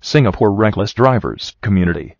Singapore Reckless Drivers Community